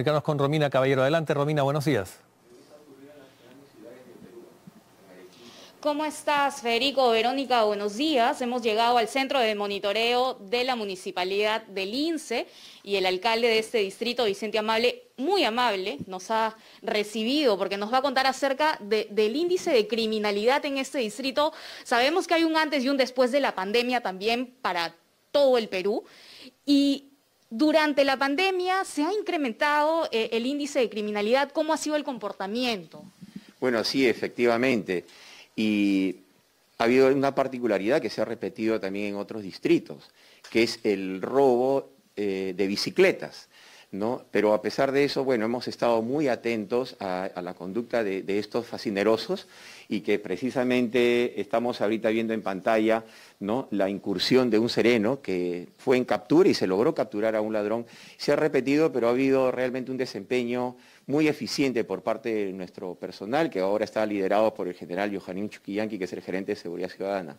comunicarnos con Romina Caballero. Adelante, Romina, buenos días. ¿Cómo estás, Federico? Verónica, buenos días. Hemos llegado al centro de monitoreo de la municipalidad del INSE y el alcalde de este distrito, Vicente Amable, muy amable, nos ha recibido porque nos va a contar acerca del índice de criminalidad en este distrito. Sabemos que hay un antes y un después de la pandemia también para todo el Perú y durante la pandemia se ha incrementado eh, el índice de criminalidad. ¿Cómo ha sido el comportamiento? Bueno, sí, efectivamente. Y ha habido una particularidad que se ha repetido también en otros distritos, que es el robo eh, de bicicletas. Pero a pesar de eso, bueno, hemos estado muy atentos a, la conducta de, estos fascinerosos y que precisamente estamos ahorita viendo en pantalla, La incursión de un sereno que fue en captura y se logró capturar a un ladrón. Se ha repetido, pero ha habido realmente un desempeño muy eficiente por parte de nuestro personal, que ahora está liderado por el general Johanín Chuquillanqui, que es el gerente de Seguridad Ciudadana.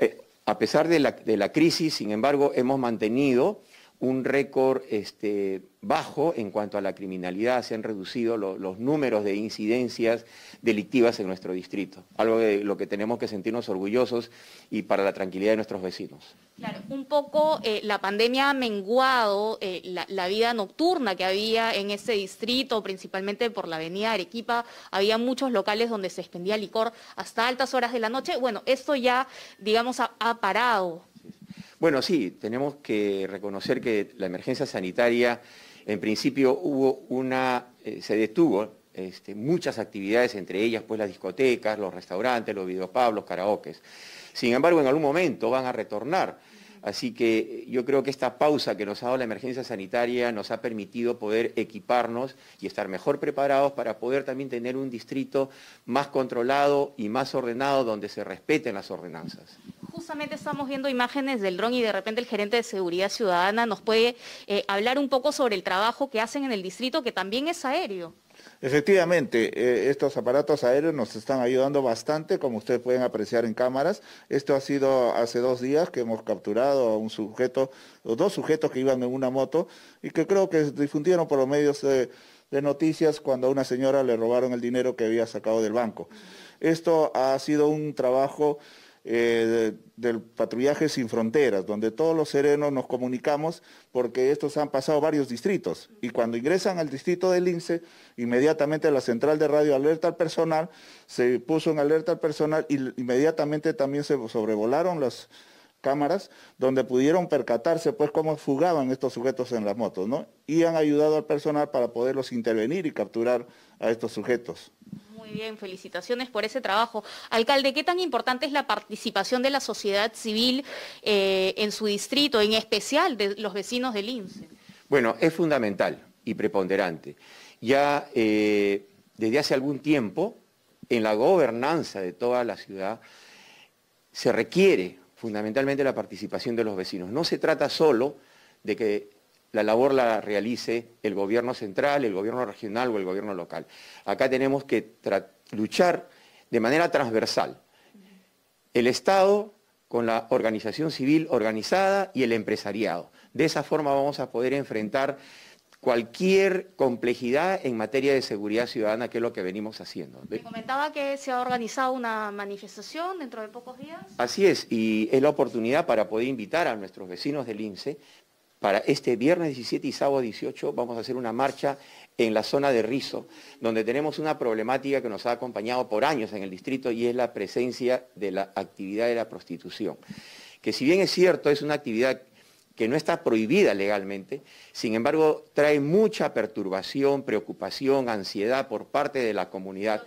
Eh, a pesar de la crisis, sin embargo, hemos mantenido un récord este, bajo en cuanto a la criminalidad, se han reducido los números de incidencias delictivas en nuestro distrito, algo de lo que tenemos que sentirnos orgullosos y para la tranquilidad de nuestros vecinos. Claro, un poco eh, la pandemia ha menguado eh, la, vida nocturna que había en ese distrito, principalmente por la avenida Arequipa, había muchos locales donde se expendía licor hasta altas horas de la noche. Bueno, esto ya, digamos, ha parado. Bueno, sí, tenemos que reconocer que la emergencia sanitaria, en principio hubo una, eh, se detuvo este, muchas actividades, entre ellas pues las discotecas, los restaurantes, los videopablos, los karaokes. Sin embargo, en algún momento van a retornar. Así que yo creo que esta pausa que nos ha dado la emergencia sanitaria nos ha permitido poder equiparnos y estar mejor preparados para poder también tener un distrito más controlado y más ordenado donde se respeten las ordenanzas justamente estamos viendo imágenes del dron y de repente el gerente de Seguridad Ciudadana nos puede eh, hablar un poco sobre el trabajo que hacen en el distrito, que también es aéreo. Efectivamente, eh, estos aparatos aéreos nos están ayudando bastante, como ustedes pueden apreciar en cámaras. Esto ha sido hace dos días que hemos capturado a un sujeto, dos sujetos que iban en una moto y que creo que se difundieron por los medios eh, de noticias cuando a una señora le robaron el dinero que había sacado del banco. Esto ha sido un trabajo eh, del patrullaje sin fronteras, donde todos los serenos nos comunicamos porque estos han pasado varios distritos y cuando ingresan al distrito del INSE, inmediatamente la central de radio alerta al personal, se puso en alerta al personal y e inmediatamente también se sobrevolaron las cámaras donde pudieron percatarse pues cómo fugaban estos sujetos en las motos, ¿no? Y han ayudado al personal para poderlos intervenir y capturar a estos sujetos. Muy bien, felicitaciones por ese trabajo. Alcalde, ¿qué tan importante es la participación de la sociedad civil eh, en su distrito, en especial de los vecinos del INSE? Bueno, es fundamental y preponderante. Ya eh, desde hace algún tiempo, en la gobernanza de toda la ciudad, se requiere fundamentalmente la participación de los vecinos. No se trata solo de que la labor la realice el gobierno central, el gobierno regional o el gobierno local. Acá tenemos que luchar de manera transversal. El Estado con la organización civil organizada y el empresariado. De esa forma vamos a poder enfrentar cualquier complejidad en materia de seguridad ciudadana, que es lo que venimos haciendo. Me comentaba que se ha organizado una manifestación dentro de pocos días. Así es, y es la oportunidad para poder invitar a nuestros vecinos del INSE para este viernes 17 y sábado 18 vamos a hacer una marcha en la zona de Rizo, donde tenemos una problemática que nos ha acompañado por años en el distrito y es la presencia de la actividad de la prostitución, que si bien es cierto es una actividad que no está prohibida legalmente, sin embargo trae mucha perturbación, preocupación, ansiedad por parte de la comunidad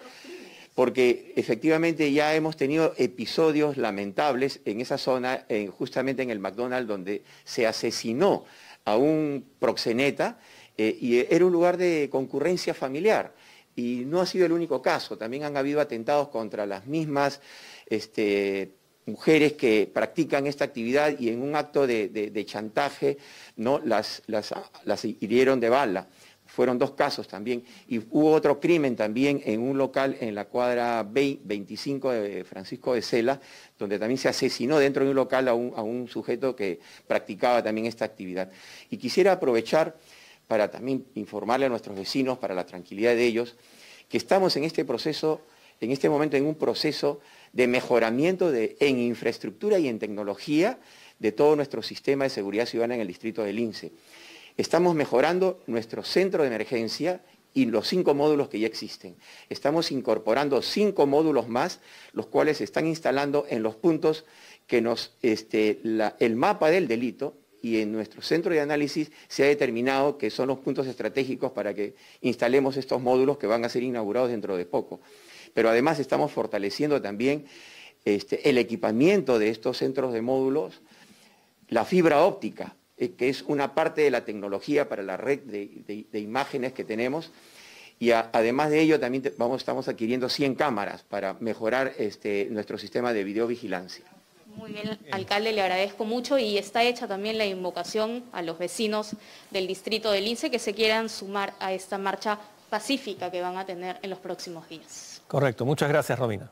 porque efectivamente ya hemos tenido episodios lamentables en esa zona, justamente en el McDonald's, donde se asesinó a un proxeneta eh, y era un lugar de concurrencia familiar. Y no ha sido el único caso, también han habido atentados contra las mismas este, mujeres que practican esta actividad y en un acto de, chantaje las hirieron de bala fueron dos casos también. Y hubo otro crimen también en un local en la cuadra 25 de Francisco de Sela, donde también se asesinó dentro de un local a un, sujeto que practicaba también esta actividad. Y quisiera aprovechar para también informarle a nuestros vecinos, para la tranquilidad de ellos, que estamos en este proceso, en este momento en un proceso de mejoramiento en infraestructura y en tecnología de todo nuestro sistema de seguridad ciudadana en el distrito del Lince. Estamos mejorando nuestro centro de emergencia y los cinco módulos que ya existen. Estamos incorporando cinco módulos más, los cuales se están instalando en los puntos que nos, este, el mapa del delito y en nuestro centro de análisis se ha determinado que son los puntos estratégicos para que instalemos estos módulos que van a ser inaugurados dentro de poco. Pero además estamos fortaleciendo también este, el equipamiento de estos centros de módulos, la fibra óptica, eh, que es una parte de la tecnología para la red de, imágenes que tenemos. Y además de ello, también vamos, estamos adquiriendo 100 cámaras para mejorar este, nuestro sistema de videovigilancia. Muy bien, alcalde, le agradezco mucho y está hecha también la invocación a los vecinos del distrito del Lince que se quieran sumar a esta marcha pacífica que van a tener en los próximos días. Correcto, muchas gracias, Romina.